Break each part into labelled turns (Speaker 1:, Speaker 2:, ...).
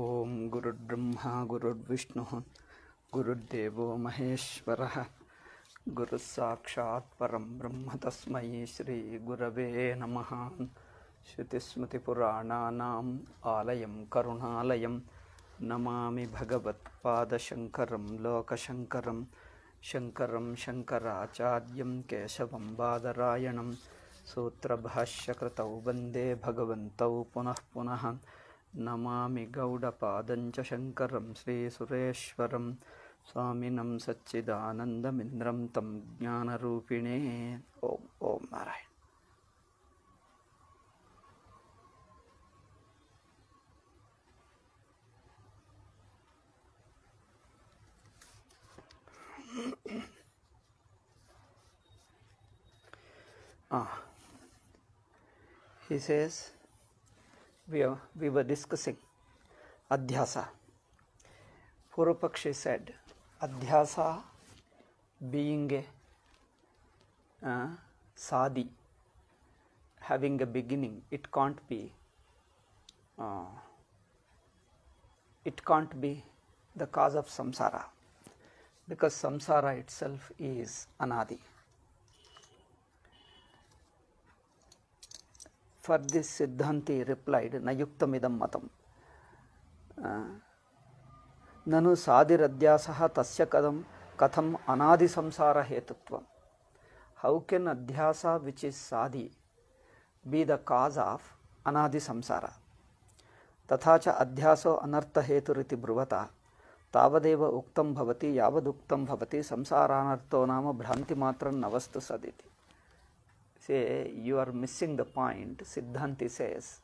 Speaker 1: ॐ गुरुर्ब्रह्मा गुरुर्विष्णुः गुरुर्देवो महेश्वरः परं ब्रह्म तस्मै श्रीगुरवे नमः श्रुतिस्मृतिपुराणानाम् आलयं करुणालयं नमामि भगवत्पादशङ्करं लोकशङ्करं शङ्करं शङ्कराचार्यं केशवं बादरायणं सूत्रभाष्यकृतौ वन्दे भगवन्तौ पुनः पुनः नमामि गौडपादञ्च शङ्करं श्रीसुरेश्वरं स्वामिनं सच्चिदानन्दमिन्द्रं तं ज्ञानरूपिणे ॐ ॐ Narayan He says, we, are, we were discussing adhyasa. Purupakshi said, adhyasa being a uh, sadi, having a beginning, it can't be. Uh, it can't be the cause of samsara because samsara itself is anadi For this Siddhanti replied Nayuktamidam matam. Nanu sadhiradyasa tasya kadam katham anadi samsara hetutvam. How can adhyasa which is sadhi be the cause of anadi samsara? तथा च अध्यासो अनर्थहेतुरिति ब्रुवता तावदेव उक्तं भवति यावदुक्तं भवति संसारानर्थो नाम भ्रान्तिमात्रं न वस्तु सदिति say you are missing the point, Siddhanti says,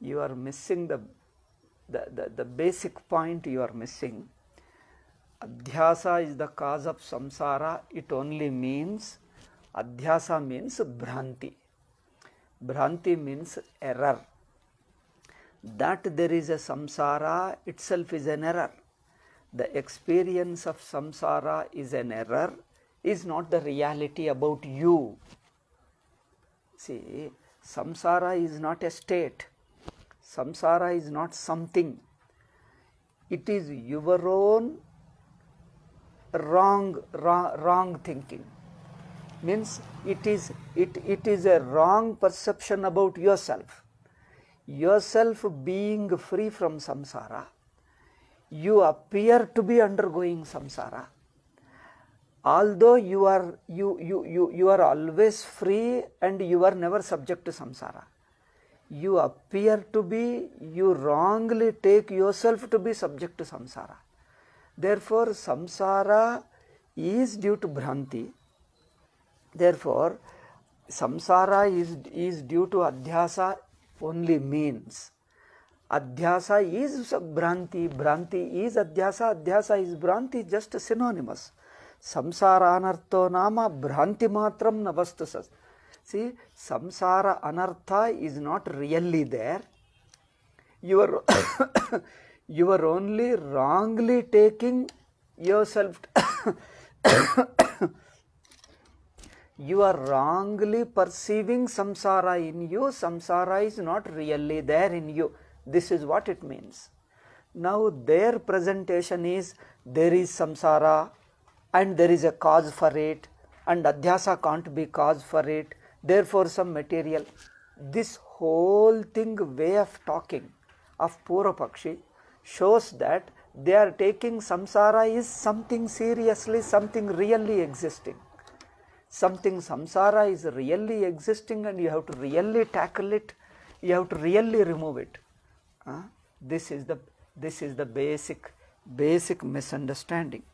Speaker 1: you are missing the, the, the, the basic point you are missing. Adhyasa is the cause of samsara, it only means, adhyasa means bhranti. Bhranti means error. That there is a samsara itself is an error. The experience of samsara is an error, is not the reality about you. See, samsara is not a state, samsara is not something. It is your own wrong, wrong, wrong thinking. Means it is, it, it is a wrong perception about yourself. Yourself being free from samsara. You appear to be undergoing samsara although you are you, you, you, you are always free and you are never subject to samsara you appear to be you wrongly take yourself to be subject to samsara therefore samsara is due to bhranti therefore samsara is is due to adhyasa only means adhyasa is bhranti bhranti is adhyasa adhyasa is bhranti just synonymous संसार अनर्थो नाम भ्रांति मात्र न वस्तु सी संसार अनर्थ is not really there your your only wrongly taking yourself you are wrongly perceiving samsara in you samsara is not really there in you this is what it mean now there presentation is there is samsara and there is a cause for it and adhyasa can't be cause for it therefore some material this whole thing way of talking of purapakshi shows that they are taking samsara is something seriously something really existing something samsara is really existing and you have to really tackle it you have to really remove it uh, this is the this is the basic basic misunderstanding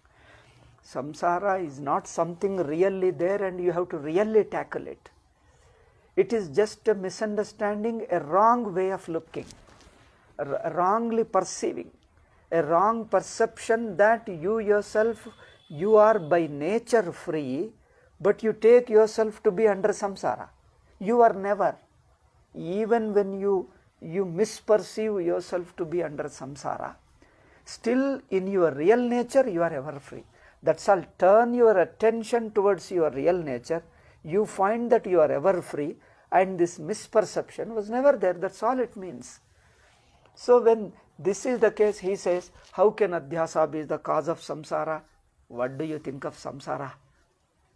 Speaker 1: Samsara is not something really there and you have to really tackle it. It is just a misunderstanding, a wrong way of looking, wrongly perceiving, a wrong perception that you yourself, you are by nature free, but you take yourself to be under samsara. You are never, even when you, you misperceive yourself to be under samsara, still in your real nature you are ever free that shall turn your attention towards your real nature, you find that you are ever free and this misperception was never there, that is all it means. So, when this is the case, he says, How can Adhyasa be the cause of samsara? What do you think of samsara?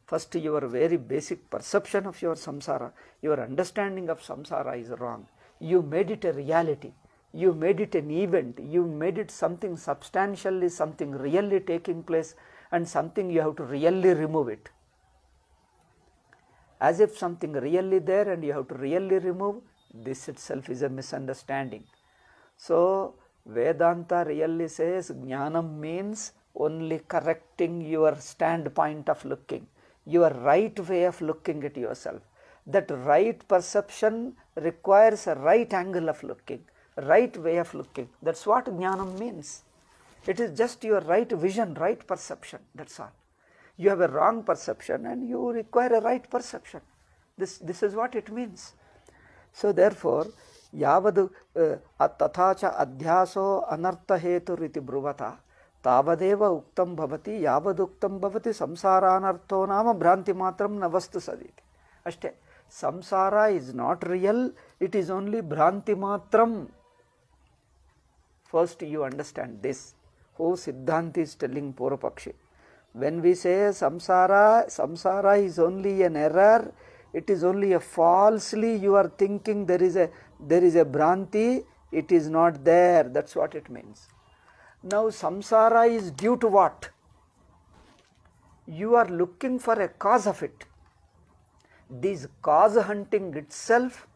Speaker 1: First, your very basic perception of your samsara, your understanding of samsara is wrong. You made it a reality, you made it an event, you made it something substantially, something really taking place and something you have to really remove it. As if something really there and you have to really remove, this itself is a misunderstanding. So, Vedanta really says jnanam means only correcting your standpoint of looking, your right way of looking at yourself. That right perception requires a right angle of looking, right way of looking. That's what jnanam means. It is just your right vision, right perception, that's all. You have a wrong perception and you require a right perception. This, this is what it means. So, therefore, ಯಾವದು ತಥಾಚ ಅಧ್ಯಾಸೋ ಅನರ್ಥಹೇತುರಿತಿ ಬ್ರುವತ ತಾವದೇವ ಉಕ್ತಂ ಭವತಿ ಯಾವದುಕ್ತಂ ಭವತಿ ಸಂಸಾರಾನರ್ಥೋ ನಾಮ ಭ್ರಾಂತಿ ಮಾತ್ರ ನ ವಸ್ತು ಸದೀತಿ ಅಷ್ಟೇ ಸಂಸಾರ is not real. It is only only First, you understand this who Siddhanta is telling Purapakshi. When we say samsara, samsara is only an error, it is only a falsely you are thinking there is a there is a branti, it is not there. That's what it means. Now samsara is due to what? You are looking for a cause of it. This cause hunting itself,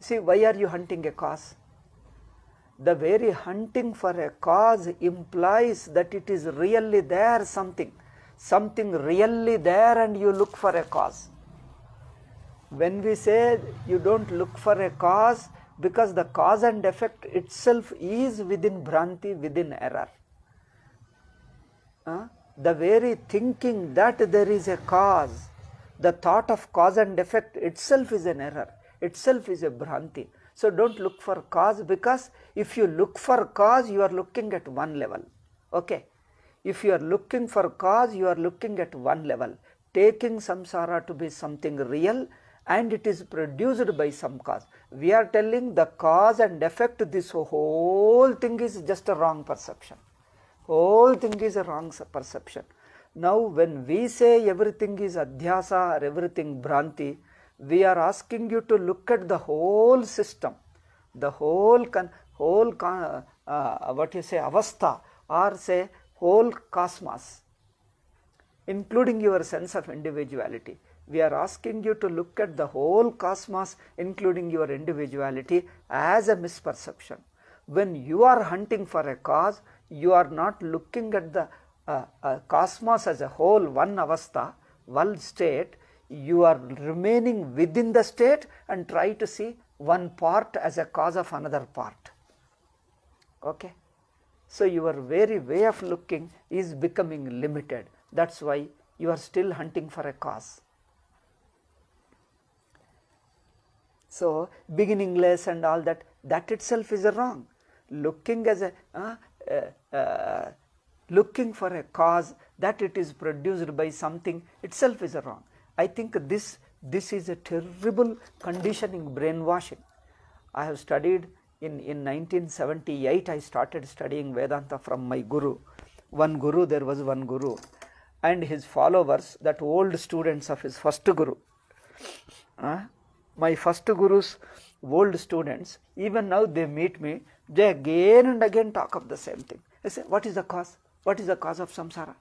Speaker 1: see why are you hunting a cause? the very hunting for a cause implies that it is really there something, something really there and you look for a cause. When we say you don't look for a cause, because the cause and effect itself is within Bhranti, within error. the very thinking that there is a cause, the thought of cause and effect itself is an error, itself is a Bhranti so don't look for cause because if you look for cause, you are looking at one level. Okay. If you are looking for cause, you are looking at one level, taking samsara to be something real and it is produced by some cause. We are telling the cause and effect, this whole thing is just a wrong perception. Whole thing is a wrong perception. Now, when we say everything is adhyasa or everything branti, we are asking you to look at the whole system, the whole, con, whole con, uh, uh, what you say, avastha or say whole cosmos, including your sense of individuality. We are asking you to look at the whole cosmos, including your individuality, as a misperception. When you are hunting for a cause, you are not looking at the uh, uh, cosmos as a whole, one avastha, one state, you are remaining within the state and try to see one part as a cause of another part. Okay. So, your very way of looking is becoming limited that is why you are still hunting for a cause. So, beginningless and all that that itself is wrong looking as a uh, uh, uh, looking for a cause that it is produced by something itself is wrong I think this, this is a terrible conditioning brainwashing. I have studied in, in 1978, I started studying Vedanta from my guru. One guru, there was one guru, and his followers, that old students of his first guru. Uh, my first guru's old students, even now they meet me, they again and again talk of the same thing. I say, What is the cause? What is the cause of samsara?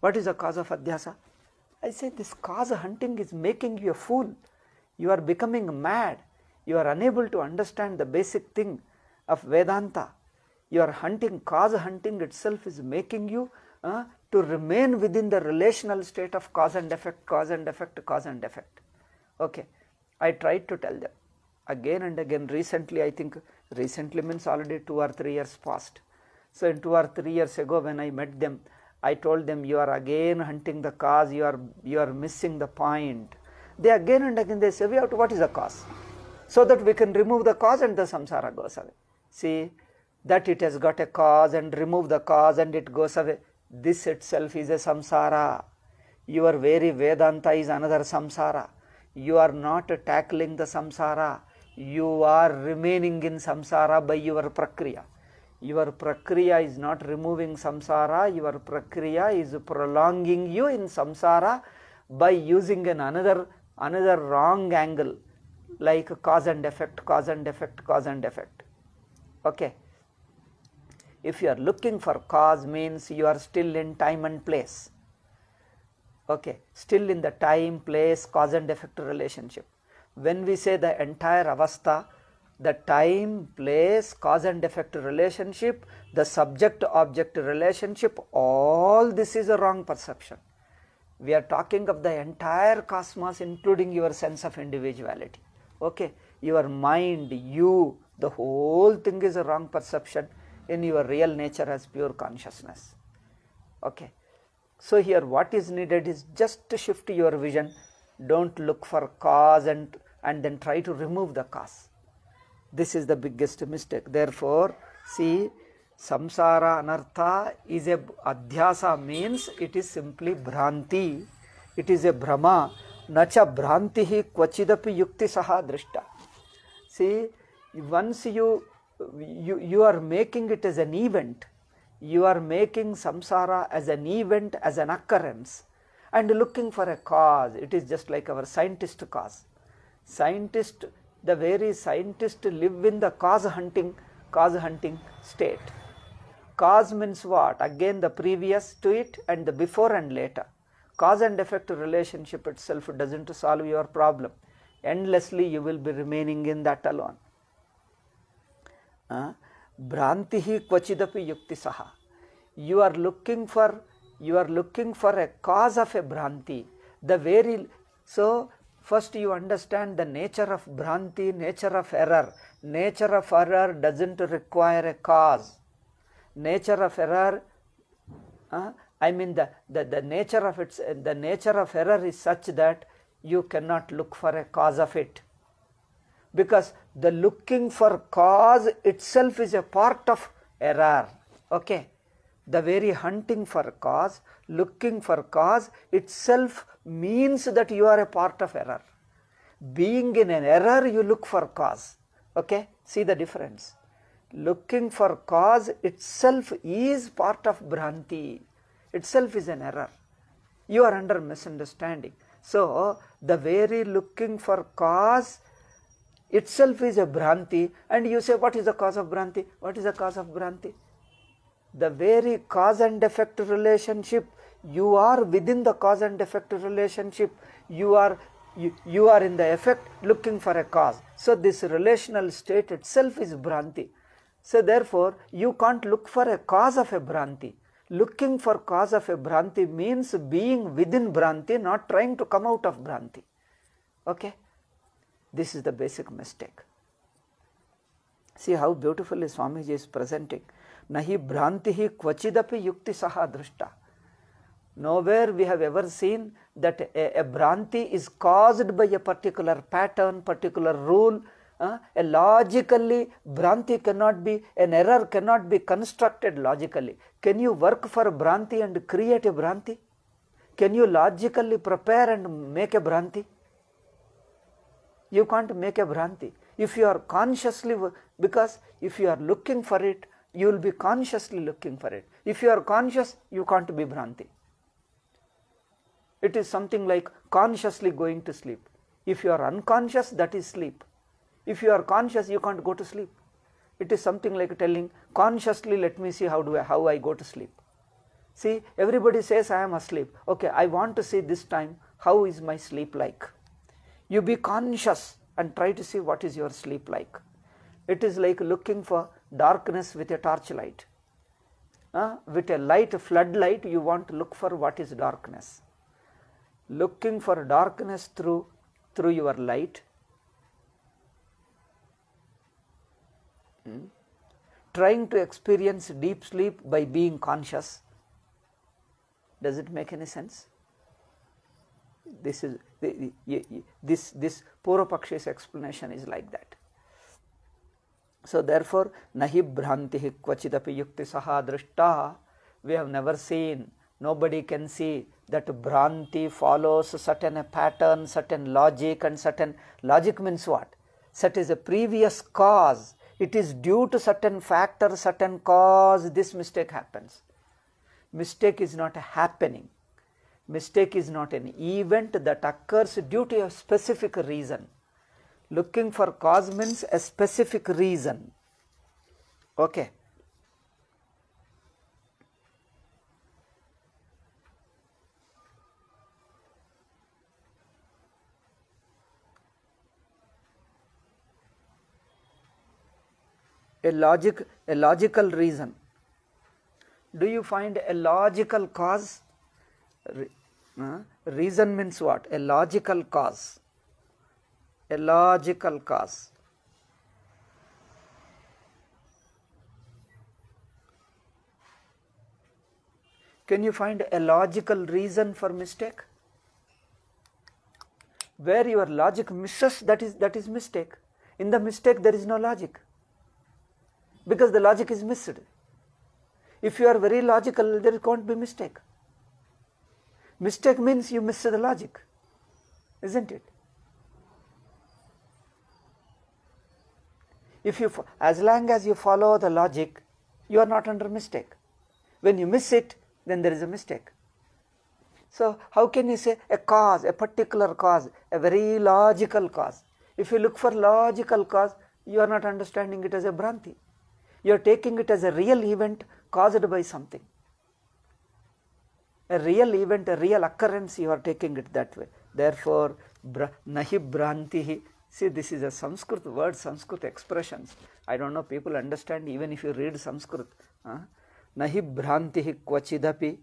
Speaker 1: What is the cause of adhyasa? I said, This cause hunting is making you a fool. You are becoming mad. You are unable to understand the basic thing of Vedanta. Your hunting, cause hunting itself is making you uh, to remain within the relational state of cause and effect, cause and effect, cause and effect. Okay, I tried to tell them again and again recently, I think recently means already two or three years past. So, in two or three years ago, when I met them, I told them, You are again hunting the cause, you are, you are missing the point. They again and again they say, We have to, what is the cause? So that we can remove the cause and the samsara goes away. See, that it has got a cause and remove the cause and it goes away. This itself is a samsara. Your very Vedanta is another samsara. You are not tackling the samsara. You are remaining in samsara by your prakriya your prakriya is not removing samsara, your prakriya is prolonging you in samsara by using an another, another wrong angle like cause and effect, cause and effect, cause and effect. Okay. If you are looking for cause means you are still in time and place. Okay, still in the time, place, cause and effect relationship. When we say the entire avastha, the time, place, cause and effect relationship, the subject object relationship, all this is a wrong perception. We are talking of the entire cosmos, including your sense of individuality. Okay, your mind, you, the whole thing is a wrong perception in your real nature as pure consciousness. Okay, so here what is needed is just to shift your vision. Don't look for cause and, and then try to remove the cause this is the biggest mistake. Therefore, see, samsara anartha is a adhyasa means it is simply bhranti. It is a brahma. Nacha hi kvachidapi yukti saha drishta. See, once you, you, you are making it as an event, you are making samsara as an event, as an occurrence, and looking for a cause. It is just like our scientist cause. Scientist the very scientists live in the cause hunting, cause hunting state. Cause means what? Again the previous to it and the before and later. Cause and effect relationship itself doesn't solve your problem. Endlessly you will be remaining in that alone. Uh, hi ही क्वचिदपि you are looking for looking for you are looking for a cause of a bhranti the First you understand the nature of Bhranti, nature of error. Nature of error doesn't require a cause. Nature of error, uh, I mean the, the, the nature of its, the nature of error is such that you cannot look for a cause of it. Because the looking for cause itself is a part of error. Okay. The very hunting for cause looking for cause itself means that you are a part of error. Being in an error, you look for cause. Okay, see the difference. Looking for cause itself is part of Bhranti, itself is an error. You are under misunderstanding. So, the very looking for cause itself is a Bhranti, and you say, What is the cause of Bhranti? What is the cause of Bhranti? the very cause and effect relationship you are within the cause and effect relationship you are you, you are in the effect looking for a cause so this relational state itself is branti. so therefore you can't look for a cause of a branti. looking for cause of a branti means being within branti, not trying to come out of branti. okay this is the basic mistake see how beautifully swamiji is presenting नहीं भ्रांति ही क्वचिदपि युक्ति सह दृष्टा nowhere we have ever seen that a bhranti is caused by a particular pattern particular rule a logically bhranti can not be an error can not be constructed logically can you work for bhranti and create a bhranti can you logically prepare and make a bhranti you can't make a bhranti if you are consciously because if you are looking for it you will be consciously looking for it. If you are conscious, you can't be Bhranti. It is something like consciously going to sleep. If you are unconscious, that is sleep. If you are conscious, you can't go to sleep. It is something like telling consciously, let me see how do I, how I go to sleep. See, everybody says I am asleep. Okay, I want to see this time how is my sleep like. You be conscious and try to see what is your sleep like. It is like looking for darkness with a torchlight. Uh, with a light floodlight you want to look for what is darkness. Looking for darkness through, through your light. Hmm. Trying to experience deep sleep by being conscious. Does it make any sense? This is this this Purapaksha's explanation is like that. So therefore, nahi bhrantihi kvachidapi yukti saha drishta. We have never seen, nobody can see that bhranti follows certain pattern, certain logic and certain logic means what? That is a previous cause. It is due to certain factor, certain cause this mistake happens. Mistake is not happening. Mistake is not an event that occurs due to a specific reason looking for cause means a specific reason okay a logic a logical reason do you find a logical cause Re, uh, reason means what a logical cause a logical cause. Can you find a logical reason for mistake? Where your logic misses, that is, that is mistake. In the mistake, there is no logic because the logic is missed. If you are very logical, there can't be mistake. Mistake means you miss the logic, isn't it? if you as long as you follow the logic you are not under mistake when you miss it then there is a mistake so how can you say a cause a particular cause a very logical cause if you look for logical cause you are not understanding it as a branti. you are taking it as a real event caused by something a real event a real occurrence you are taking it that way therefore nahi brantihi See, this is a Sanskrit word, Sanskrit expressions. I don't know, people understand even if you read Sanskrit. Nahi bhrantihi kvachidapi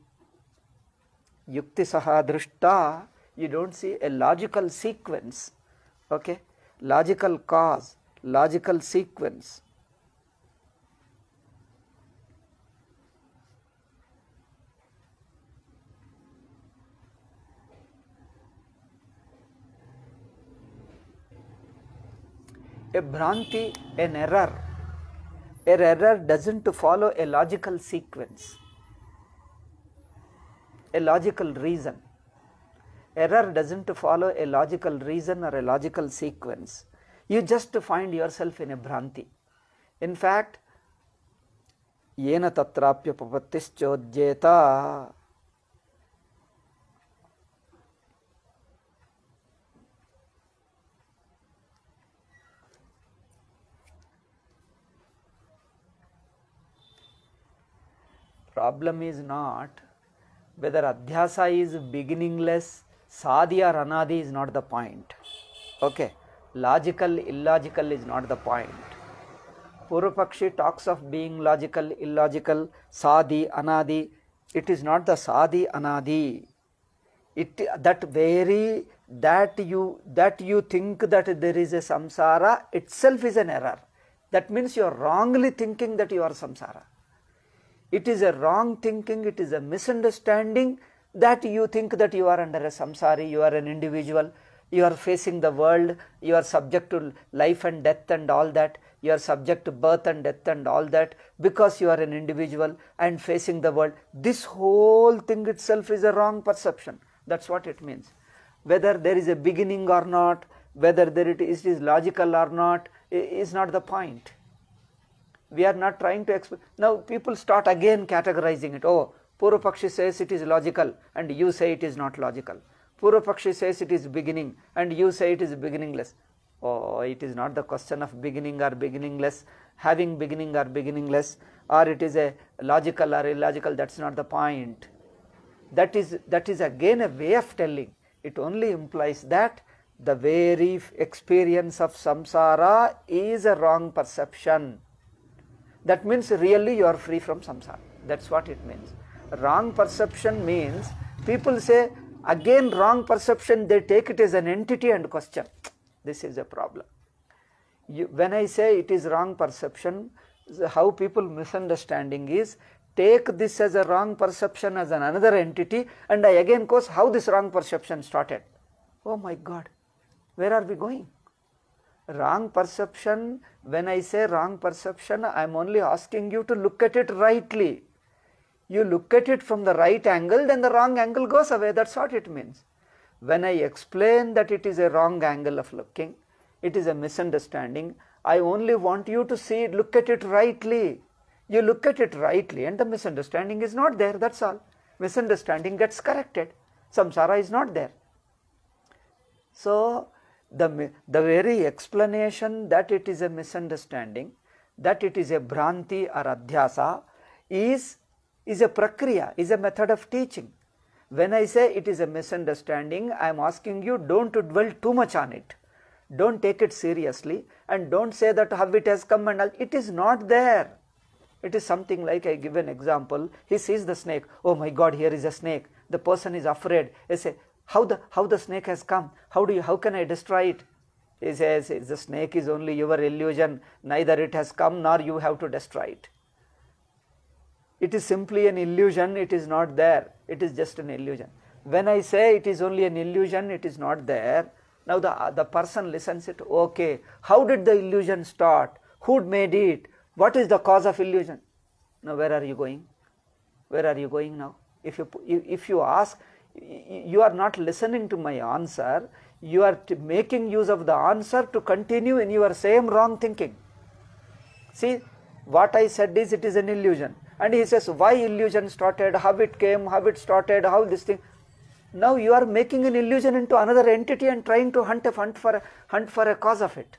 Speaker 1: yukti saha You don't see a logical sequence, okay? Logical cause, logical sequence. A Bhranti, an error. An error doesn't follow a logical sequence, a logical reason. Error doesn't follow a logical reason or a logical sequence. You just find yourself in a Bhranti. In fact, येन तत्राप्य पपत्तिश्चोद्येता problem is not whether adhyasa is beginningless, sadhi or anadi is not the point. Okay, logical, illogical is not the point. Purupakshi talks of being logical, illogical, sadhi, anadi. It is not the sadhi, anadi. It that very that you that you think that there is a samsara itself is an error. That means you are wrongly thinking that you are samsara. It is a wrong thinking, it is a misunderstanding that you think that you are under a samsari, you are an individual, you are facing the world, you are subject to life and death and all that, you are subject to birth and death and all that because you are an individual and facing the world. This whole thing itself is a wrong perception. That's what it means. Whether there is a beginning or not, whether there it is, it is logical or not, is not the point we are not trying to explain. Now people start again categorizing it. Oh, Purupakshi says it is logical and you say it is not logical. Purupakshi says it is beginning and you say it is beginningless. Oh, it is not the question of beginning or beginningless, having beginning or beginningless, or it is a logical or illogical, that is not the point. That is, that is again a way of telling. It only implies that the very experience of samsara is a wrong perception that means really you are free from samsara that is what it means. Wrong perception means people say again wrong perception they take it as an entity and question this is a problem. You, when I say it is wrong perception how people misunderstanding is take this as a wrong perception as an another entity and I again course, how this wrong perception started. Oh my god where are we going? wrong perception, when I say wrong perception, I am only asking you to look at it rightly. You look at it from the right angle, then the wrong angle goes away, that's what it means. When I explain that it is a wrong angle of looking, it is a misunderstanding, I only want you to see it, look at it rightly. You look at it rightly and the misunderstanding is not there, that's all. Misunderstanding gets corrected. Samsara is not there. So, the, the very explanation that it is a misunderstanding, that it is a bhranti or adhyasa is, is a prakriya, is a method of teaching. When I say it is a misunderstanding, I am asking you don't dwell too much on it. Don't take it seriously and don't say that how it has come and all. It is not there. It is something like I give an example. He sees the snake. Oh my God, here is a snake. The person is afraid. I say, how the how the snake has come how do you how can i destroy it he says the snake is only your illusion neither it has come nor you have to destroy it it is simply an illusion it is not there it is just an illusion when i say it is only an illusion it is not there now the the person listens it okay how did the illusion start who made it what is the cause of illusion now where are you going where are you going now if you if you ask you are not listening to my answer, you are making use of the answer to continue in your same wrong thinking. See, what I said is it is an illusion. And he says, why illusion started, how it came, how it started, how this thing. Now you are making an illusion into another entity and trying to hunt, a, hunt, for, a, hunt for a cause of it.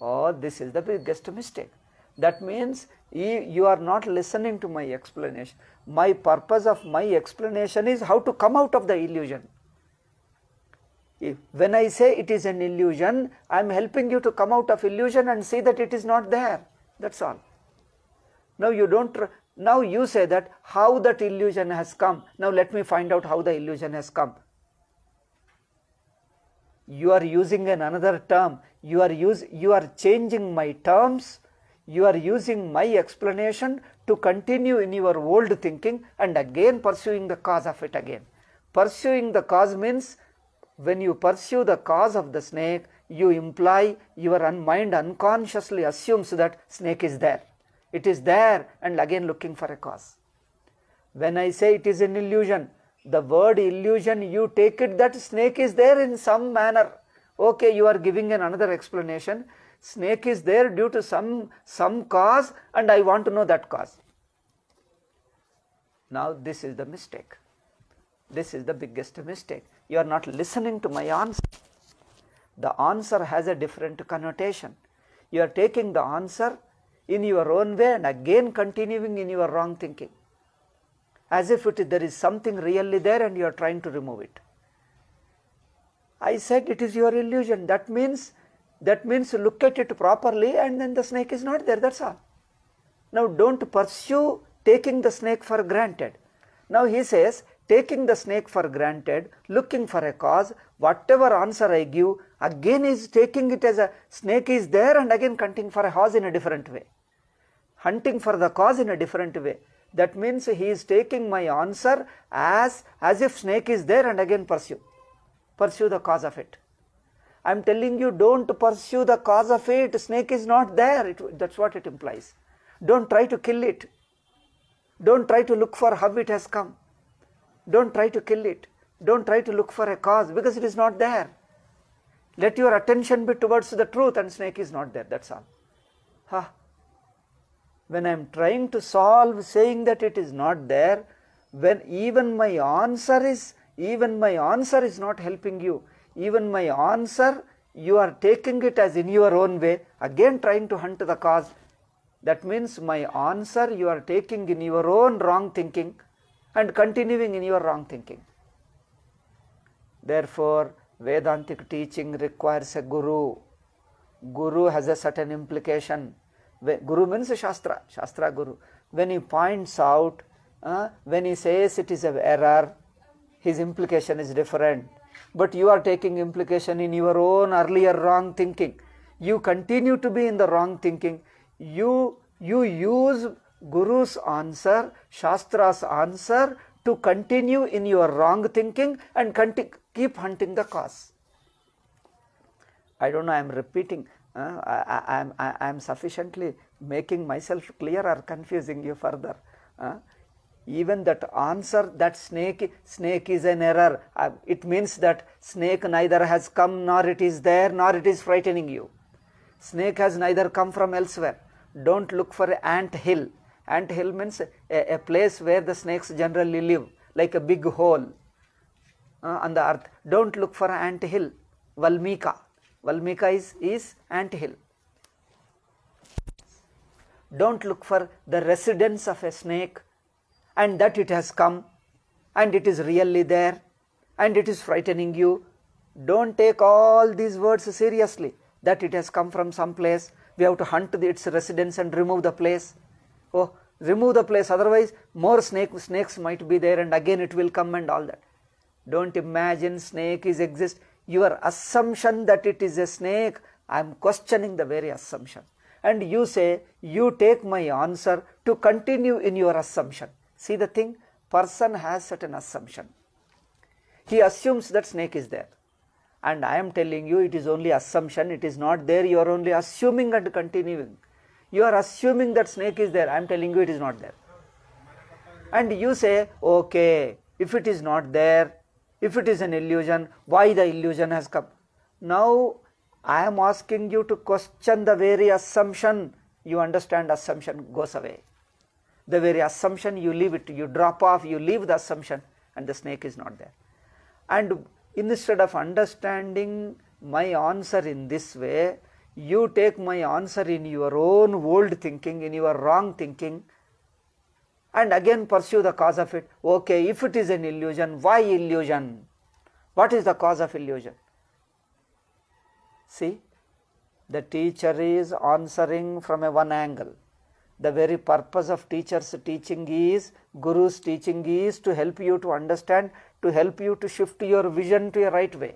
Speaker 1: Oh, this is the biggest mistake. That means you are not listening to my explanation. My purpose of my explanation is how to come out of the illusion. If, when I say it is an illusion, I am helping you to come out of illusion and see that it is not there. That's all. Now you don't, now you say that how that illusion has come. Now let me find out how the illusion has come. You are using an another term. You are use, you are changing my terms you are using my explanation to continue in your old thinking and again pursuing the cause of it again. Pursuing the cause means when you pursue the cause of the snake, you imply your mind unconsciously assumes that snake is there. It is there and again looking for a cause. When I say it is an illusion, the word illusion you take it that snake is there in some manner. Okay, you are giving an another explanation Snake is there due to some, some cause and I want to know that cause. Now this is the mistake. This is the biggest mistake. You are not listening to my answer. The answer has a different connotation. You are taking the answer in your own way and again continuing in your wrong thinking. As if it, there is something really there and you are trying to remove it. I said it is your illusion. That means that means look at it properly and then the snake is not there, that's all. Now don't pursue taking the snake for granted. Now he says, taking the snake for granted, looking for a cause, whatever answer I give, again is taking it as a snake is there and again hunting for a cause in a different way. Hunting for the cause in a different way. That means he is taking my answer as, as if snake is there and again pursue. Pursue the cause of it. I am telling you don't pursue the cause of it, snake is not there, it, that's what it implies. Don't try to kill it. Don't try to look for how it has come. Don't try to kill it. Don't try to look for a cause because it is not there. Let your attention be towards the truth and snake is not there, that's all. Huh. When I am trying to solve saying that it is not there, when even my answer is, even my answer is not helping you, even my answer you are taking it as in your own way again trying to hunt the cause that means my answer you are taking in your own wrong thinking and continuing in your wrong thinking therefore Vedantic teaching requires a guru guru has a certain implication guru means shastra shastra guru when he points out uh, when he says it is an error his implication is different but you are taking implication in your own earlier wrong thinking. You continue to be in the wrong thinking. You, you use Guru's answer, Shastra's answer to continue in your wrong thinking and conti- keep hunting the cause. I don't know, I am repeating, uh, I, I, I, I am sufficiently making myself clear or confusing you further. Uh, even that answer that snake snake is an error uh, it means that snake neither has come nor it is there nor it is frightening you snake has neither come from elsewhere don't look for ant hill ant hill means a, a place where the snakes generally live like a big hole uh, on the earth don't look for ant hill valmika valmika is is ant hill don't look for the residence of a snake and that it has come and it is really there and it is frightening you. Don't take all these words seriously that it has come from some place. We have to hunt its residence and remove the place. Oh, remove the place otherwise more snake, snakes might be there and again it will come and all that. Don't imagine snake is exist. Your assumption that it is a snake, I am questioning the very assumption. And you say, you take my answer to continue in your assumption. See the thing? Person has certain assumption. He assumes that snake is there. And I am telling you it is only assumption, it is not there, you are only assuming and continuing. You are assuming that snake is there, I am telling you it is not there. And you say, okay, if it is not there, if it is an illusion, why the illusion has come? Now I am asking you to question the very assumption, you understand assumption goes away the very assumption you leave it, you drop off, you leave the assumption and the snake is not there. And instead of understanding my answer in this way, you take my answer in your own old thinking, in your wrong thinking and again pursue the cause of it. Okay, if it is an illusion, why illusion? What is the cause of illusion? See, the teacher is answering from a one angle the very purpose of teachers teaching is guru's teaching is to help you to understand to help you to shift your vision to a right way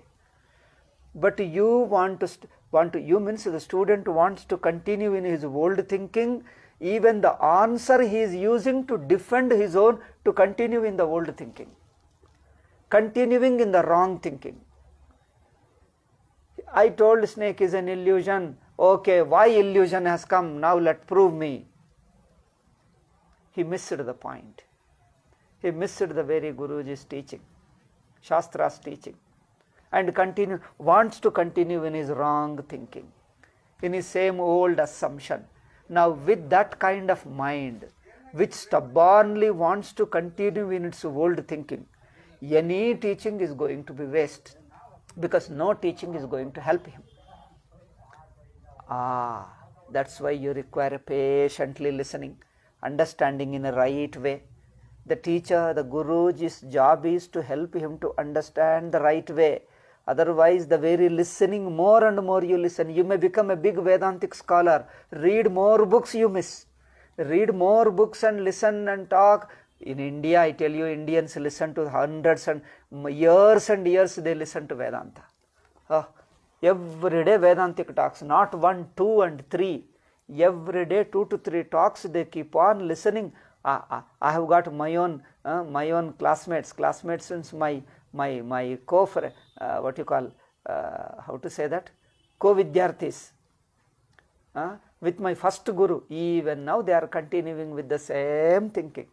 Speaker 1: but you want to want to you means the student wants to continue in his old thinking even the answer he is using to defend his own to continue in the old thinking continuing in the wrong thinking i told snake is an illusion okay why illusion has come now let prove me he missed the point. He missed the very Guruji's teaching, Shastra's teaching, and continue, wants to continue in his wrong thinking, in his same old assumption. Now, with that kind of mind, which stubbornly wants to continue in its old thinking, any teaching is going to be waste because no teaching is going to help him. Ah, that's why you require patiently listening understanding in a right way. The teacher, the Guruji's job is to help him to understand the right way. Otherwise, the very listening, more and more you listen, you may become a big Vedantic scholar. Read more books you miss. Read more books and listen and talk. In India, I tell you, Indians listen to hundreds and years and years they listen to Vedanta. every day Vedantic talks, not one, two, and three every day two to three talks they keep on listening uh, i have got my own uh, my own classmates classmates since my my my co uh, what you call uh, how to say that co vidyarthis uh, with my first guru even now they are continuing with the same thinking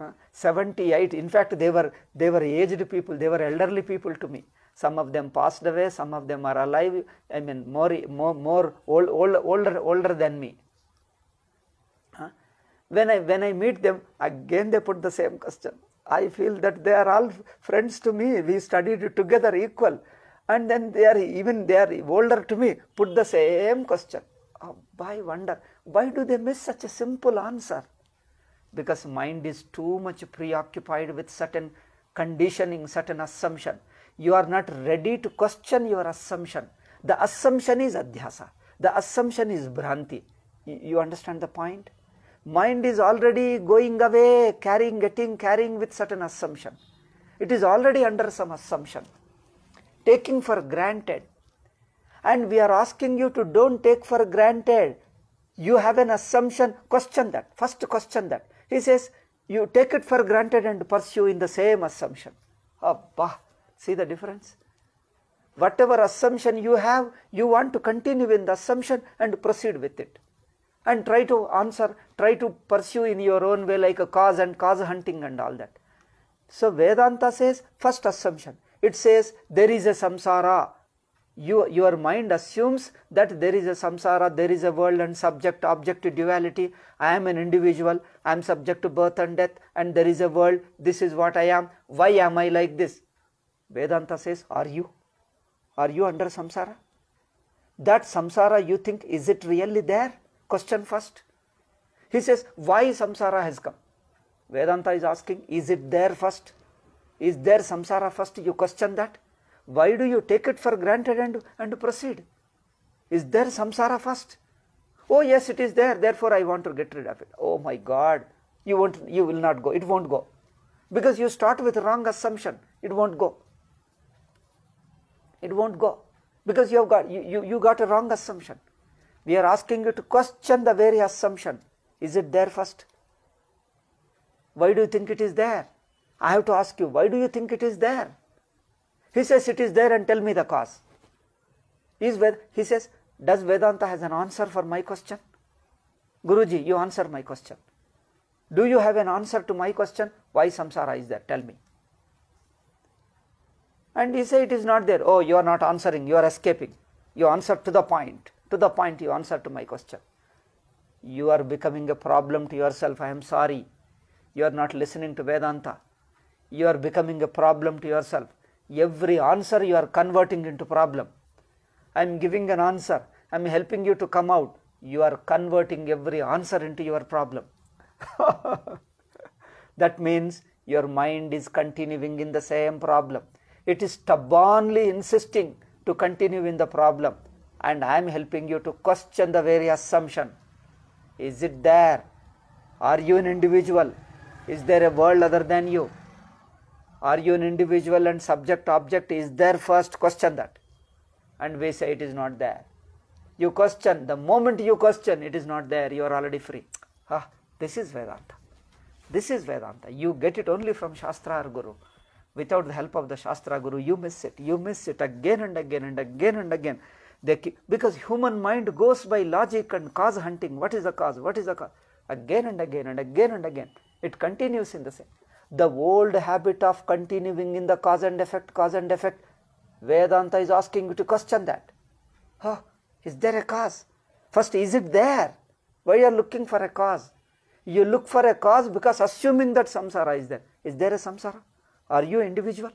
Speaker 1: uh, 78 in fact they were they were aged people they were elderly people to me some of them passed away, some of them are alive, I mean more, more, more old, old, older, older than me. Huh? When, I, when I meet them, again they put the same question. I feel that they are all friends to me, we studied together equal and then they are even they are older to me, put the same question. Oh, I wonder, why do they miss such a simple answer? Because mind is too much preoccupied with certain conditioning, certain assumption you are not ready to question your assumption. The assumption is adhyasa. The assumption is bhranti. You understand the point? Mind is already going away, carrying, getting, carrying with certain assumption. It is already under some assumption, taking for granted. And we are asking you to don't take for granted. You have an assumption, question that. First question that. He says, you take it for granted and pursue in the same assumption. Abba. See the difference? Whatever assumption you have, you want to continue in the assumption and proceed with it. And try to answer, try to pursue in your own way like a cause and cause hunting and all that. So Vedanta says first assumption. It says there is a samsara. You, your mind assumes that there is a samsara, there is a world and subject object duality. I am an individual, I am subject to birth and death, and there is a world. This is what I am. Why am I like this? Vedanta says, Are you? Are you under samsara? That samsara you think, is it really there? Question first. He says, Why samsara has come? Vedanta is asking, Is it there first? Is there samsara first? You question that. Why do you take it for granted and, and proceed? Is there samsara first? Oh, yes, it is there, therefore I want to get rid of it. Oh my God, you, won't, you will not go, it won't go because you start with wrong assumption it won't go it won't go because you have got you, you, you got a wrong assumption. We are asking you to question the very assumption. Is it there first? Why do you think it is there? I have to ask you, why do you think it is there? He says it is there and tell me the cause. Is he says, does Vedanta has an answer for my question? Guruji, you answer my question. Do you have an answer to my question? Why samsara is there? Tell me and you say it is not there, oh you are not answering, you are escaping, you answer to the point, to the point you answer to my question. You are becoming a problem to yourself, I am sorry, you are not listening to Vedanta, you are becoming a problem to yourself. Every answer you are converting into problem. I am giving an answer, I am helping you to come out, you are converting every answer into your problem. that means your mind is continuing in the same problem it is stubbornly insisting to continue in the problem and I am helping you to question the very assumption. Is it there? Are you an individual? Is there a world other than you? Are you an individual and subject object is there first? Question that. And we say it is not there. You question, the moment you question, it is not there, you are already free. Ah, this is Vedanta. This is Vedanta. You get it only from Shastra or Guru without the help of the Shastra Guru, you miss it. You miss it again and again and again and again. Keep, because human mind goes by logic and cause hunting. What is the cause? What is the cause? Again and again and again and again. It continues in the same. The old habit of continuing in the cause and effect, cause and effect. Vedanta is asking you to question that. Is there a cause? First, is it there? Why you are looking for a cause? You look for a cause because assuming that samsara is there. Is there a samsara? Are you individual?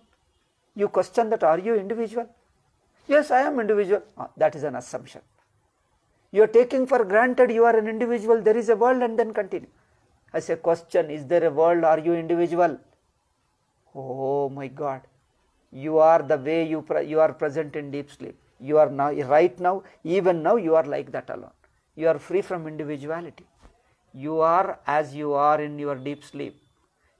Speaker 1: You question that are you individual? Yes, I am individual. Ah, that is an assumption. You are taking for granted you are an individual, there is a world and then continue. I say question, is there a world, are you individual? Oh my God, you are the way you, you are present in deep sleep. You are now, right now, even now you are like that alone. You are free from individuality. You are as you are in your deep sleep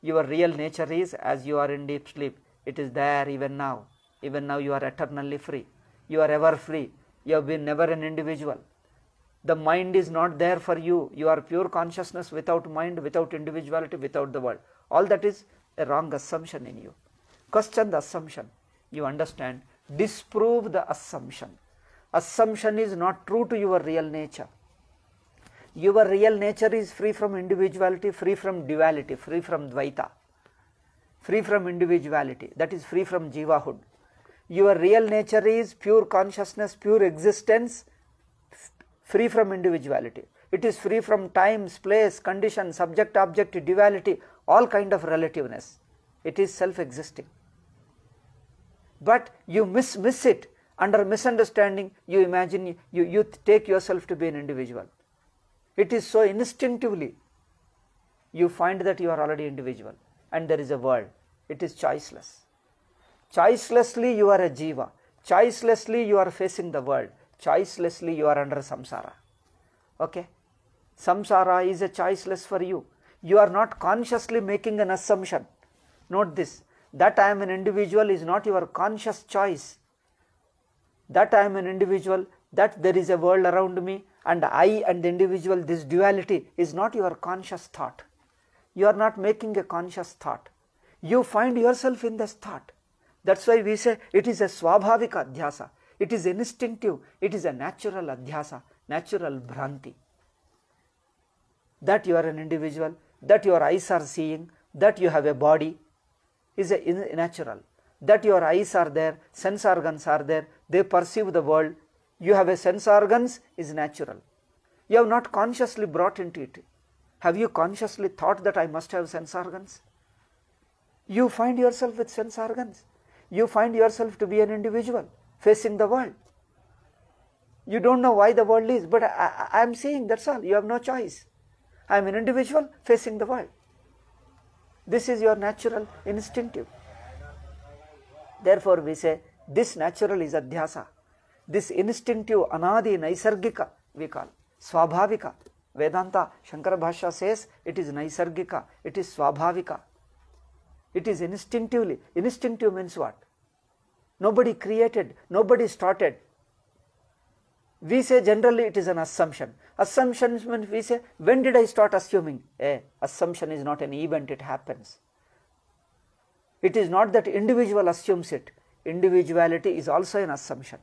Speaker 1: your real nature is as you are in deep sleep. It is there even now. Even now you are eternally free. You are ever free. You have been never an individual. The mind is not there for you. You are pure consciousness without mind, without individuality, without the world. All that is a wrong assumption in you. Question the assumption. You understand? Disprove the assumption. Assumption is not true to your real nature your real nature is free from individuality, free from duality, free from dvaita, free from individuality, that is free from jivahood. Your real nature is pure consciousness, pure existence, free from individuality. It is free from time, place, condition, subject, object, duality, all kind of relativeness. It is self-existing. But you miss, miss it under misunderstanding, you imagine, you, you take yourself to be an individual it is so instinctively you find that you are already individual and there is a world it is choiceless choicelessly you are a jiva choicelessly you are facing the world choicelessly you are under samsara okay samsara is a choiceless for you you are not consciously making an assumption note this that i am an individual is not your conscious choice that i am an individual that there is a world around me and I and the individual this duality is not your conscious thought. You are not making a conscious thought. You find yourself in this thought. That is why we say it is a swabhavika adhyasa. It is instinctive. It is a natural adhyasa, natural bhranti. That you are an individual, that your eyes are seeing, that you have a body is a natural. That your eyes are there, sense organs are there, they perceive the world, you have a sense organs is natural. You have not consciously brought into it. Have you consciously thought that I must have sense organs? You find yourself with sense organs. You find yourself to be an individual facing the world. You don't know why the world is, but I, I am saying that's all. You have no choice. I am an individual facing the world. This is your natural instinctive. Therefore, we say this natural is adhyasa this instinctive anadi naisargika we call swabhavika vedanta shankara bhasha says it is naisargika it is swabhavika it is instinctively instinctive means what nobody created nobody started we say generally it is an assumption assumption means we say when did i start assuming eh assumption is not an event it happens it is not that individual assumes it individuality is also an assumption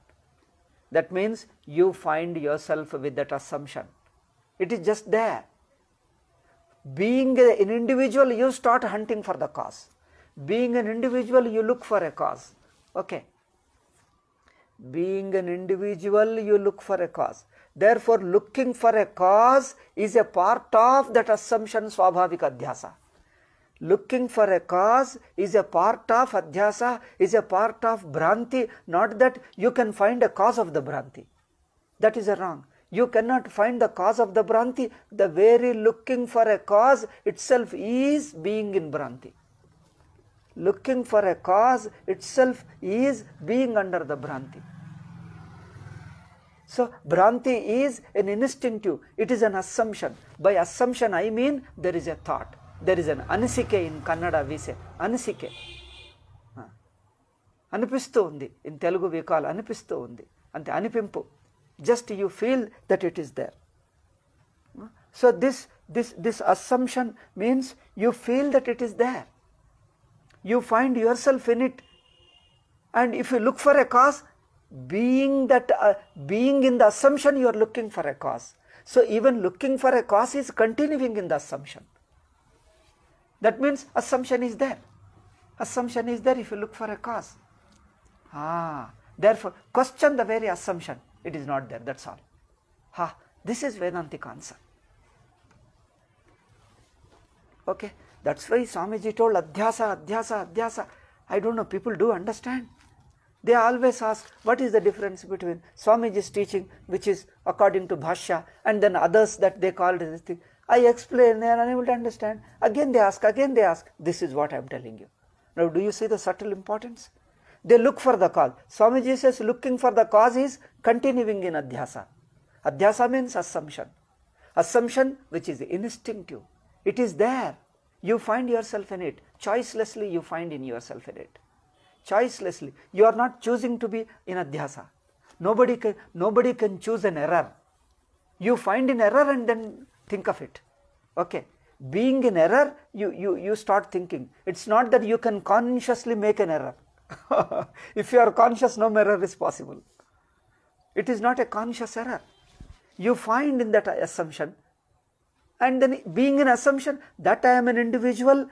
Speaker 1: that means you find yourself with that assumption. It is just there. Being an individual, you start hunting for the cause. Being an individual, you look for a cause. Okay. Being an individual, you look for a cause. Therefore, looking for a cause is a part of that assumption, Swabhavika Dhyasa looking for a cause is a part of adhyasa, is a part of branti, not that you can find a cause of the branti. That is a wrong. You cannot find the cause of the branti. The very looking for a cause itself is being in branti. Looking for a cause itself is being under the branti. So, Branti is an instinctive, it is an assumption. By assumption, I mean there is a thought there is an anisike in Kannada, we say, anisike. Anipistu undi, in Telugu we call anipistu undi, and the anipimpu. Just you feel that it is there. So this, this, this assumption means you feel that it is there. You find yourself in it. And if you look for a cause, being that, uh, being in the assumption, you are looking for a cause. So even looking for a cause is continuing in the assumption. That means assumption is there. Assumption is there if you look for a cause. Ah, therefore, question the very assumption. It is not there, that is all. Ha, this is Vedantic answer. Okay, that is why Swamiji told Adhyasa, Adhyasa, Adhyasa. I do not know, people do understand. They always ask what is the difference between Swamiji's teaching, which is according to Bhashya, and then others that they called this thing. I explain, they are unable to understand. Again they ask, again they ask. This is what I am telling you. Now, do you see the subtle importance? They look for the cause. Swamiji says looking for the cause is continuing in adhyasa. Adhyasa means assumption. Assumption which is instinctive. It is there. You find yourself in it. Choicelessly you find in yourself in it. Choicelessly. You are not choosing to be in adhyasa. Nobody can, nobody can choose an error. You find an error and then think of it okay being in error you you you start thinking it's not that you can consciously make an error if you are conscious no error is possible it is not a conscious error you find in that assumption and then being an assumption that i am an individual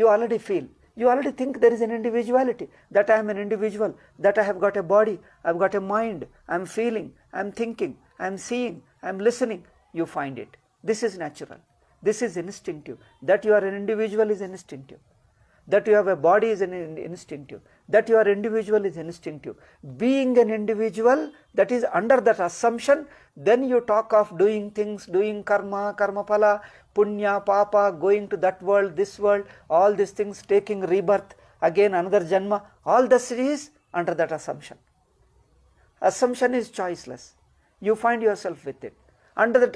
Speaker 1: you already feel you already think there is an individuality that i am an individual that i have got a body i've got a mind i'm feeling i'm thinking i'm seeing i'm listening you find it this is natural. This is instinctive. That you are an individual is instinctive. That you have a body is an instinctive. That you are individual is instinctive. Being an individual, that is under that assumption, then you talk of doing things, doing karma, karma phala, punya, papa, going to that world, this world, all these things, taking rebirth, again another janma, all this is under that assumption. Assumption is choiceless. You find yourself with it. Under that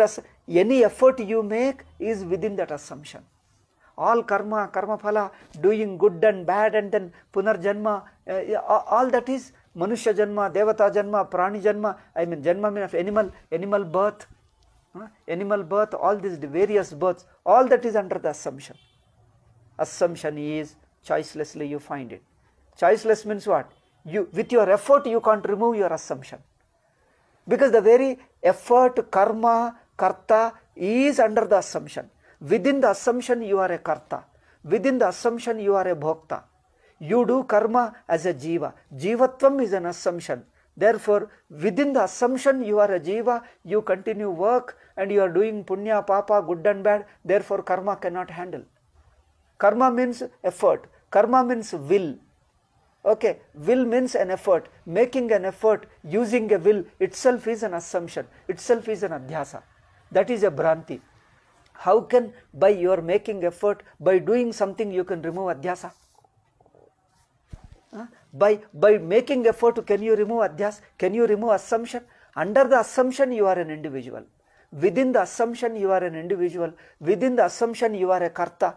Speaker 1: any effort you make is within that assumption. All karma, karma phala, doing good and bad and then punarjanma, uh, all that is manushya janma, devata janma, prani janma, I mean janma means animal, animal birth, animal birth, all these various births, all that is under the assumption. Assumption is choicelessly you find it. Choiceless means what? You, with your effort you can't remove your assumption. Because the very effort, karma, Karta is under the assumption. Within the assumption, you are a Karta. Within the assumption, you are a Bhokta. You do karma as a Jiva. Jivatvam is an assumption. Therefore, within the assumption you are a jiva, you continue work and you are doing punya, papa, good and bad, therefore karma cannot handle. Karma means effort. Karma means will. Okay, will means an effort. Making an effort, using a will itself is an assumption, itself is an adhyasa. that is a Bhranti. How can by your making effort, by doing something you can remove Adhyasa? Huh? By, by making effort can you remove Adhyas? Can you remove assumption? Under the assumption you are an individual. Within the assumption you are an individual. Within the assumption you are a Karta.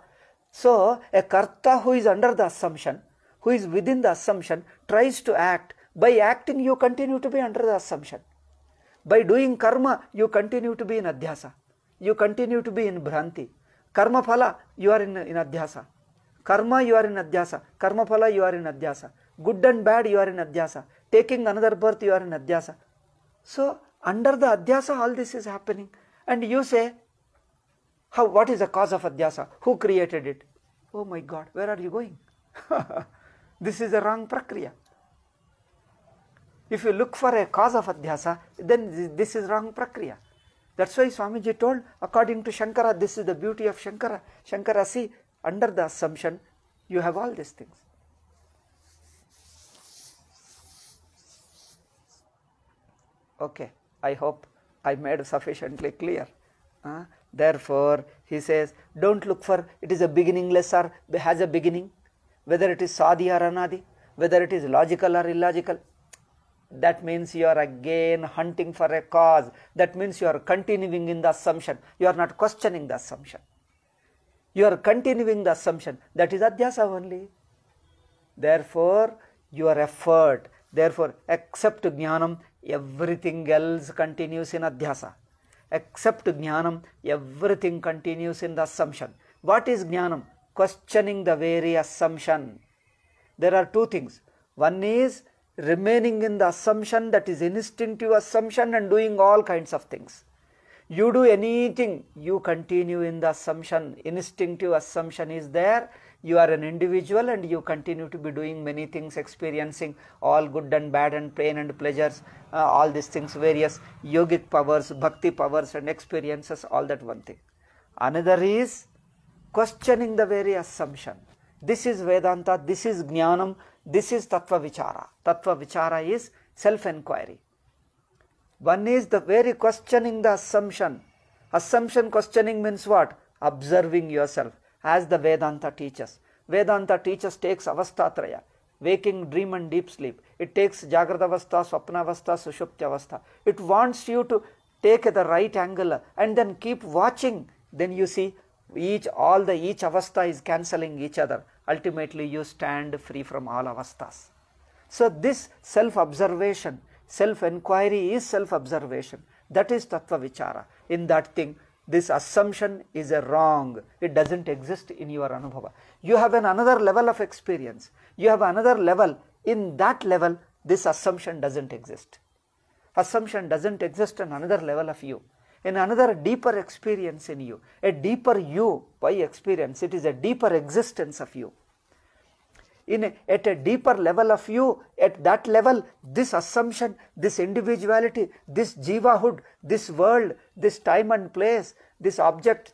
Speaker 1: So a Karta who is under the assumption, who is within the assumption tries to act. By acting you continue to be under the assumption. By doing karma, you continue to be in adhyasa. You continue to be in bhranti. Karma phala, you are in, in adhyasa. Karma, you are in adhyasa. Karma phala, you are in adhyasa. Good and bad, you are in adhyasa. Taking another birth, you are in adhyasa. So, under the adhyasa, all this is happening. And you say, how, what is the cause of adhyasa? Who created it? Oh my God, where are you going? this is a wrong prakriya. If you look for a cause of adhyasa, then this is wrong prakriya. That's why Swamiji told, according to Shankara, this is the beauty of Shankara. Shankara, see, under the assumption, you have all these things. Okay, I hope I made sufficiently clear. Uh, therefore, he says, don't look for it is a beginningless or has a beginning, whether it is sadi or anadi, whether it is logical or illogical that means you are again hunting for a cause that means you are continuing in the assumption you are not questioning the assumption you are continuing the assumption that is adhyasa only therefore your effort therefore accept jnanam everything else continues in adhyasa except jnanam everything continues in the assumption what is jnanam questioning the very assumption there are two things one is remaining in the assumption that is instinctive assumption and doing all kinds of things. You do anything, you continue in the assumption, instinctive assumption is there, you are an individual and you continue to be doing many things, experiencing all good and bad and pain and pleasures, uh, all these things, various yogic powers, bhakti powers and experiences, all that one thing. Another is questioning the very assumption. This is Vedanta, this is Jnanam, this is Tattva Vichara. Tattva Vichara is self enquiry. One is the very questioning the assumption. Assumption questioning means what? Observing yourself as the Vedanta teaches. Vedanta teaches takes avastatraya, waking, dream and deep sleep. It takes Jagradavastha, Swapnavastha, Sushuptyavastha. It wants you to take the right angle and then keep watching. Then you see each all the each avastha is cancelling each other ultimately you stand free from all avastas. So, this self observation, self enquiry is self observation that is tattva vichara. In that thing, this assumption is a wrong, it does not exist in your anubhava. You have an another level of experience, you have another level, in that level, this assumption does not exist. Assumption does not exist on another level of you in another deeper experience in you, a deeper you by experience, it is a deeper existence of you. In a, at a deeper level of you, at that level, this assumption, this individuality, this jivahood, this world, this time and place, this object,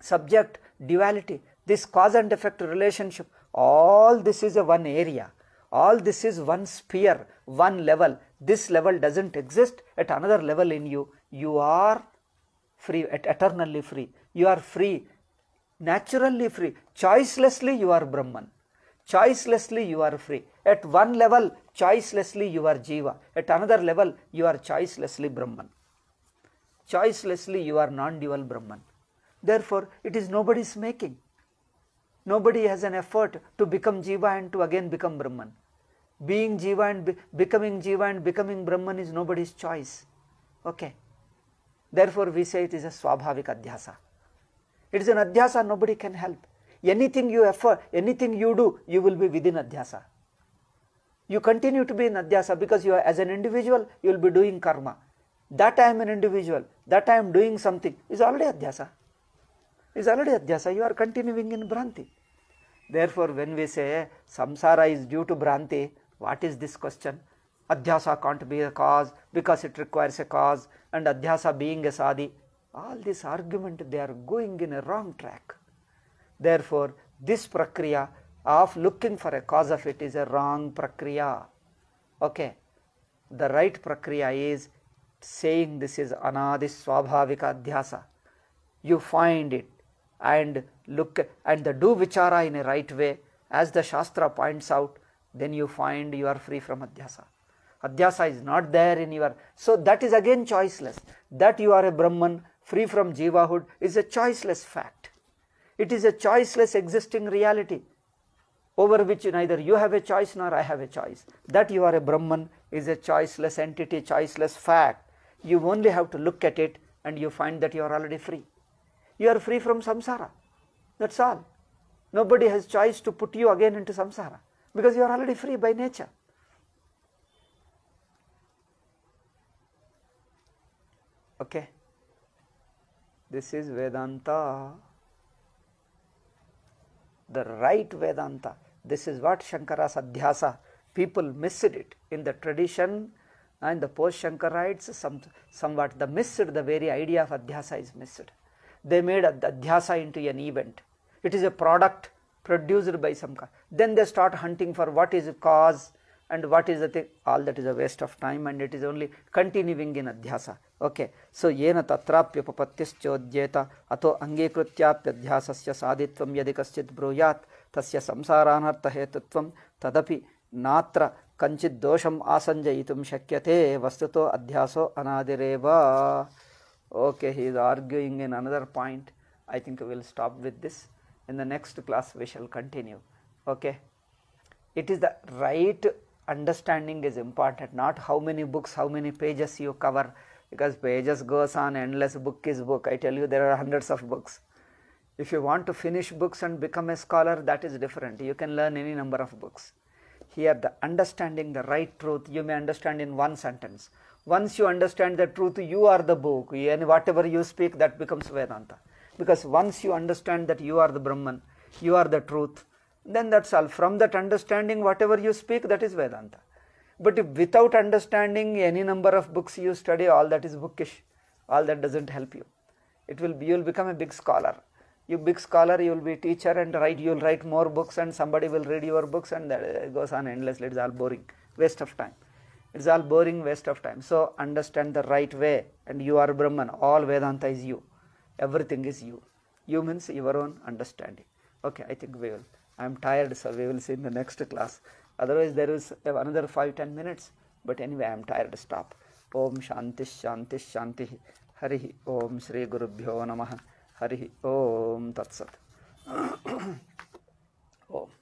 Speaker 1: subject, duality, this cause and effect relationship, all this is a one area all this is one sphere, one level. This level doesn't exist at another level in you. You are free, eternally free. You are free, naturally free. Choicelessly you are Brahman. Choicelessly you are free. At one level, choicelessly you are Jiva. At another level, you are choicelessly Brahman. Choicelessly you are non-dual Brahman. Therefore, it is nobody's making. Nobody has an effort to become Jiva and to again become Brahman. Being Jiva and be becoming Jiva and becoming Brahman is nobody's choice. Okay. Therefore, we say it is a swabhavik adhyasa. It is an adhyasa, nobody can help. Anything you effort, anything you do, you will be within adhyasa. You continue to be in adhyasa because you are, as an individual, you will be doing karma. That I am an individual, that I am doing something is already adhyasa. Is already adhyasa, you are continuing in bhranti. Therefore, when we say samsara is due to bhranti, what is this question? Adhyasa can't be a cause because it requires a cause and adhyasa being a sadhi, all this argument they are going in a wrong track. Therefore, this prakriya of looking for a cause of it is a wrong prakriya. Okay, the right prakriya is saying this is anadi swabhavika adhyasa. You find it and look and the do vichara in a right way as the shastra points out, then you find you are free from adhyasa adhyasa is not there in your, so that is again choiceless. That you are a Brahman free from jivahood is a choiceless fact. It is a choiceless existing reality over which neither you have a choice nor I have a choice. That you are a Brahman is a choiceless entity, choiceless fact. You only have to look at it and you find that you are already free. You are free from samsara. That's all. Nobody has choice to put you again into samsara because you are already free by nature. Okay. This is Vedanta, the right Vedanta. This is what Shankara's Adhyasa. People missed it in the tradition and the post Shankarites, some, somewhat the missed, the very idea of Adhyasa is missed. They made Adhyasa into an event. It is a product produced by some Then they start hunting for what is cause, and what is the thing? All that is a waste of time and it is only continuing in adhyasa. Okay. So, yena tatrapya papatyas chodjeta ato angekrutyapya adhyasasya sadhitvam yadikaschit bruyat tasya samsaranartha hetutvam tadapi natra kanchit dosham asanjayitum shakyate vastuto adhyaso anadireva. Okay, he is arguing in another point. I think we will stop with this. In the next class, we shall continue. Okay. It is the right understanding is important not how many books how many pages you cover because pages goes on endless book is book i tell you there are hundreds of books if you want to finish books and become a scholar that is different you can learn any number of books here the understanding the right truth you may understand in one sentence once you understand the truth you are the book and whatever you speak that becomes vedanta because once you understand that you are the brahman you are the truth then that's all. From that understanding, whatever you speak, that is Vedanta. But without understanding any number of books you study, all that is bookish. All that doesn't help you. It will be, you will become a big scholar. You big scholar, you will be teacher and write, you will write more books and somebody will read your books and that goes on endlessly. It's all boring, waste of time. It's all boring, waste of time. So understand the right way and you are Brahman. All Vedanta is you. Everything is you. You means your own understanding. Okay, I think we will. I am tired, so we will see in the next class. Otherwise, there is another 5 10 minutes. But anyway, I am tired. Stop. Om Shanti Shanti Shanti Hari Om Sri Guru Bhyo Namaha Hari Om Tat Sat. Om.